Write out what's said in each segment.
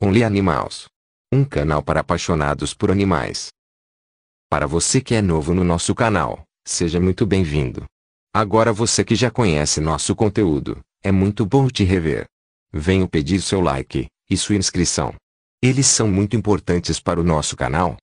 Only Animals. Um canal para apaixonados por animais. Para você que é novo no nosso canal, seja muito bem-vindo. Agora você que já conhece nosso conteúdo, é muito bom te rever. Venho pedir seu like e sua inscrição. Eles são muito importantes para o nosso canal.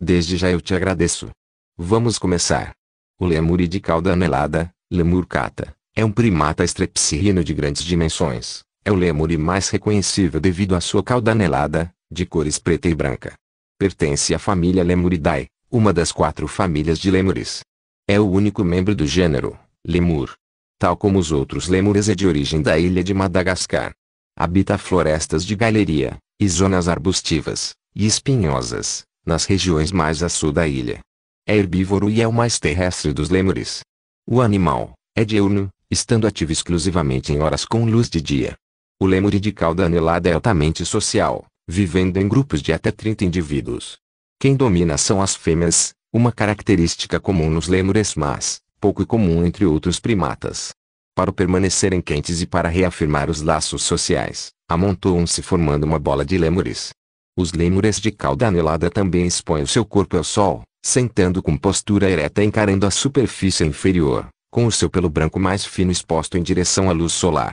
Desde já eu te agradeço. Vamos começar. O lemur de cauda anelada, lemurcata, é um primata estrepsirrino de grandes dimensões, é o lêmure mais reconhecível devido à sua cauda anelada, de cores preta e branca. Pertence à família Lemuridae, uma das quatro famílias de lêmures. É o único membro do gênero, lemur. Tal como os outros lêmures é de origem da ilha de Madagascar. Habita florestas de galeria, e zonas arbustivas, e espinhosas, nas regiões mais a sul da ilha. É herbívoro e é o mais terrestre dos lêmures. O animal, é diurno, estando ativo exclusivamente em horas com luz de dia. O lemure de cauda anelada é altamente social, vivendo em grupos de até 30 indivíduos. Quem domina são as fêmeas, uma característica comum nos lemures mas, pouco comum entre outros primatas. Para permanecerem quentes e para reafirmar os laços sociais, amontoam-se formando uma bola de lemures. Os lemures de cauda anelada também expõem o seu corpo ao sol, sentando com postura ereta encarando a superfície inferior, com o seu pelo branco mais fino exposto em direção à luz solar.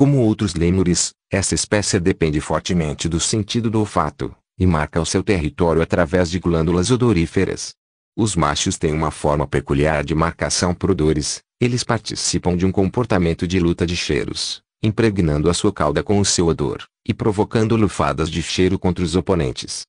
Como outros lêmures, essa espécie depende fortemente do sentido do olfato, e marca o seu território através de glândulas odoríferas. Os machos têm uma forma peculiar de marcação por odores, eles participam de um comportamento de luta de cheiros, impregnando a sua cauda com o seu odor, e provocando lufadas de cheiro contra os oponentes.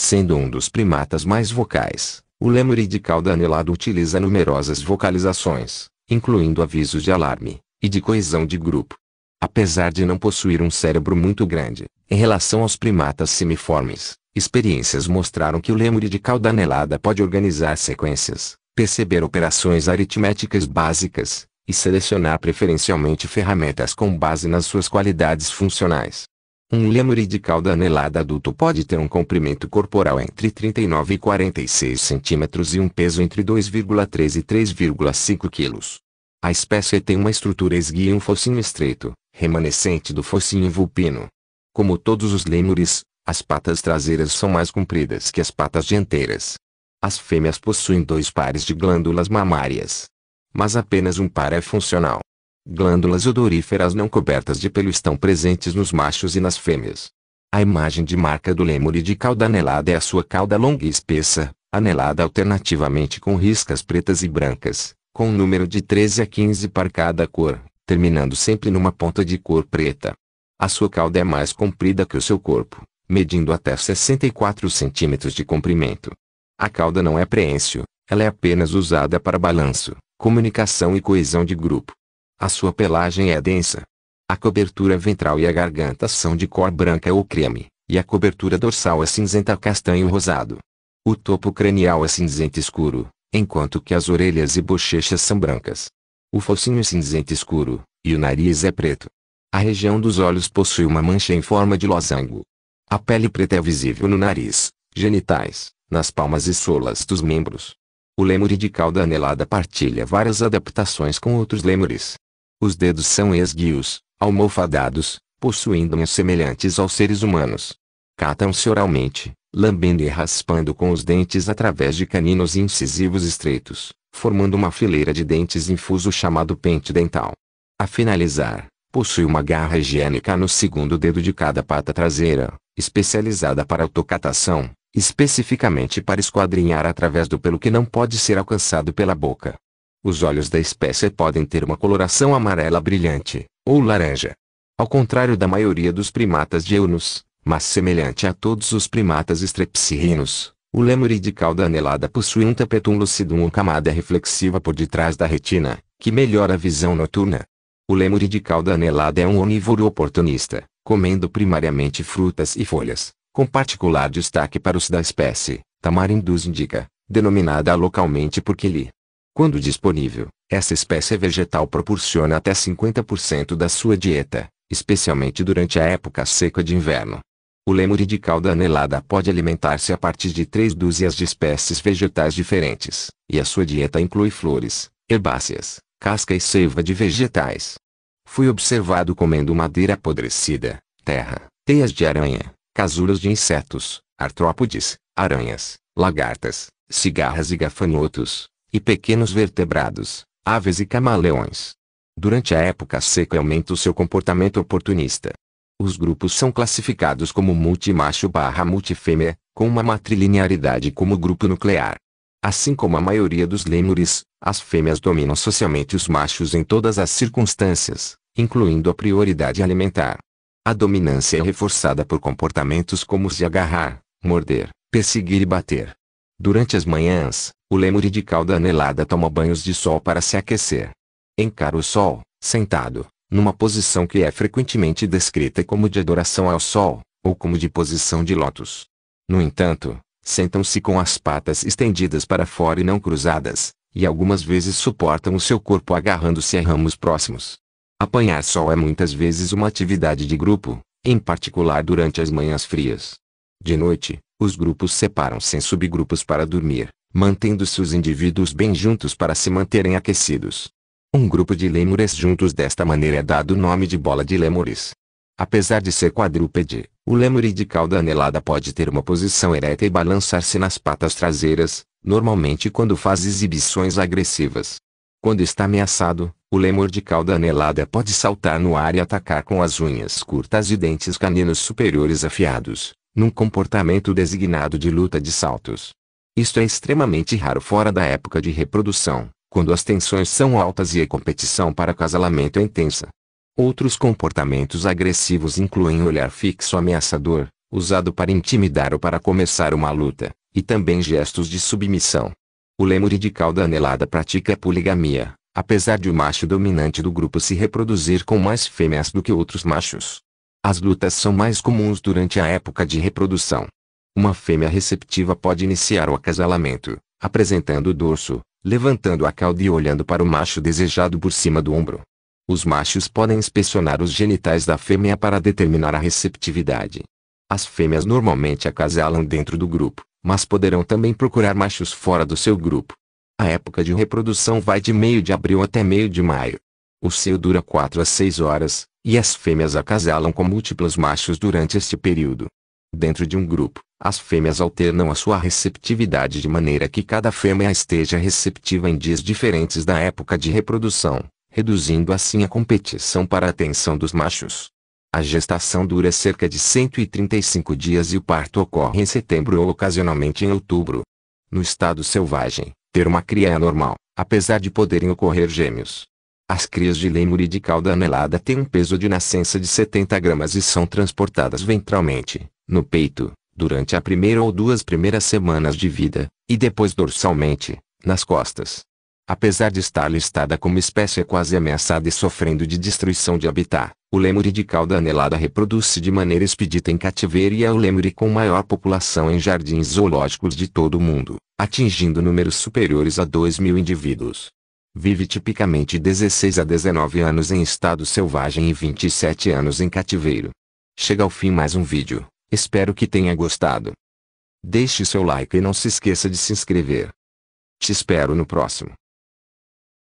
Sendo um dos primatas mais vocais, o lêmure de cauda anelado utiliza numerosas vocalizações, incluindo avisos de alarme, e de coesão de grupo. Apesar de não possuir um cérebro muito grande, em relação aos primatas semiformes, experiências mostraram que o lêmure de cauda anelada pode organizar sequências, perceber operações aritméticas básicas, e selecionar preferencialmente ferramentas com base nas suas qualidades funcionais. Um lêmure de cauda anelada adulto pode ter um comprimento corporal entre 39 e 46 centímetros e um peso entre 2,3 e 3,5 quilos. A espécie tem uma estrutura esguia e um focinho estreito, remanescente do focinho vulpino. Como todos os lêmures, as patas traseiras são mais compridas que as patas dianteiras. As fêmeas possuem dois pares de glândulas mamárias. Mas apenas um par é funcional. Glândulas odoríferas não cobertas de pelo estão presentes nos machos e nas fêmeas. A imagem de marca do lêmure de cauda anelada é a sua cauda longa e espessa, anelada alternativamente com riscas pretas e brancas, com um número de 13 a 15 para cada cor, terminando sempre numa ponta de cor preta. A sua cauda é mais comprida que o seu corpo, medindo até 64 centímetros de comprimento. A cauda não é preêncio, ela é apenas usada para balanço, comunicação e coesão de grupo. A sua pelagem é densa. A cobertura ventral e a garganta são de cor branca ou creme, e a cobertura dorsal é cinzenta castanho rosado. O topo cranial é cinzento escuro, enquanto que as orelhas e bochechas são brancas. O focinho é cinzento escuro, e o nariz é preto. A região dos olhos possui uma mancha em forma de losango. A pele preta é visível no nariz, genitais, nas palmas e solas dos membros. O lêmure de cauda anelada partilha várias adaptações com outros lêmures. Os dedos são esguios, almofadados, possuindo unhas semelhantes aos seres humanos. Catam-se oralmente, lambendo e raspando com os dentes através de caninos incisivos estreitos formando uma fileira de dentes infuso chamado pente dental. A finalizar, possui uma garra higiênica no segundo dedo de cada pata traseira, especializada para autocatação, especificamente para esquadrinhar através do pelo que não pode ser alcançado pela boca. Os olhos da espécie podem ter uma coloração amarela brilhante, ou laranja. Ao contrário da maioria dos primatas diurnos, mas semelhante a todos os primatas estrepsirrinos, o lemur de cauda anelada possui um tapetum lucidum ou camada reflexiva por detrás da retina, que melhora a visão noturna. O lemur de cauda anelada é um onívoro oportunista, comendo primariamente frutas e folhas, com particular destaque para os da espécie, tamarindus indica, denominada localmente porque quili. Quando disponível, essa espécie vegetal proporciona até 50% da sua dieta, especialmente durante a época seca de inverno. O lemure de cauda anelada pode alimentar-se a partir de três dúzias de espécies vegetais diferentes, e a sua dieta inclui flores, herbáceas, casca e seiva de vegetais. Fui observado comendo madeira apodrecida, terra, teias de aranha, casulos de insetos, artrópodes, aranhas, lagartas, cigarras e gafanhotos, e pequenos vertebrados, aves e camaleões. Durante a época seca aumenta o seu comportamento oportunista, os grupos são classificados como multimacho barra multifêmea, com uma matrilinearidade como grupo nuclear. Assim como a maioria dos lêmures, as fêmeas dominam socialmente os machos em todas as circunstâncias, incluindo a prioridade alimentar. A dominância é reforçada por comportamentos como se agarrar, morder, perseguir e bater. Durante as manhãs, o lemure de cauda anelada toma banhos de sol para se aquecer. Encara o sol, sentado, numa posição que é frequentemente descrita como de adoração ao sol, ou como de posição de lótus. No entanto, sentam-se com as patas estendidas para fora e não cruzadas, e algumas vezes suportam o seu corpo agarrando-se a ramos próximos. Apanhar sol é muitas vezes uma atividade de grupo, em particular durante as manhãs frias. De noite, os grupos separam-se em subgrupos para dormir, mantendo-se os indivíduos bem juntos para se manterem aquecidos. Um grupo de lêmures juntos desta maneira é dado o nome de bola de lêmures. Apesar de ser quadrúpede, o lêmure de cauda anelada pode ter uma posição ereta e balançar-se nas patas traseiras, normalmente quando faz exibições agressivas. Quando está ameaçado, o lemur de cauda anelada pode saltar no ar e atacar com as unhas curtas e dentes caninos superiores afiados, num comportamento designado de luta de saltos. Isto é extremamente raro fora da época de reprodução, quando as tensões são altas e a competição para acasalamento é intensa. Outros comportamentos agressivos incluem olhar fixo ameaçador, usado para intimidar ou para começar uma luta, e também gestos de submissão. O lemur de cauda anelada pratica poligamia, apesar de o macho dominante do grupo se reproduzir com mais fêmeas do que outros machos. As lutas são mais comuns durante a época de reprodução. Uma fêmea receptiva pode iniciar o acasalamento, apresentando o dorso, levantando a cauda e olhando para o macho desejado por cima do ombro. Os machos podem inspecionar os genitais da fêmea para determinar a receptividade. As fêmeas normalmente acasalam dentro do grupo, mas poderão também procurar machos fora do seu grupo. A época de reprodução vai de meio de abril até meio de maio. O seio dura 4 a 6 horas, e as fêmeas acasalam com múltiplos machos durante este período. Dentro de um grupo, as fêmeas alternam a sua receptividade de maneira que cada fêmea esteja receptiva em dias diferentes da época de reprodução, reduzindo assim a competição para a atenção dos machos. A gestação dura cerca de 135 dias e o parto ocorre em setembro ou ocasionalmente em outubro. No estado selvagem, ter uma cria é normal, apesar de poderem ocorrer gêmeos. As crias de lemur e de cauda anelada têm um peso de nascença de 70 gramas e são transportadas ventralmente, no peito, durante a primeira ou duas primeiras semanas de vida, e depois dorsalmente, nas costas. Apesar de estar listada como espécie quase ameaçada e sofrendo de destruição de habitat, o lemur de cauda anelada reproduz-se de maneira expedita em cativeiro e é o lemur com maior população em jardins zoológicos de todo o mundo, atingindo números superiores a 2 mil indivíduos. Vive tipicamente 16 a 19 anos em estado selvagem e 27 anos em cativeiro. Chega ao fim mais um vídeo. Espero que tenha gostado. Deixe seu like e não se esqueça de se inscrever. Te espero no próximo.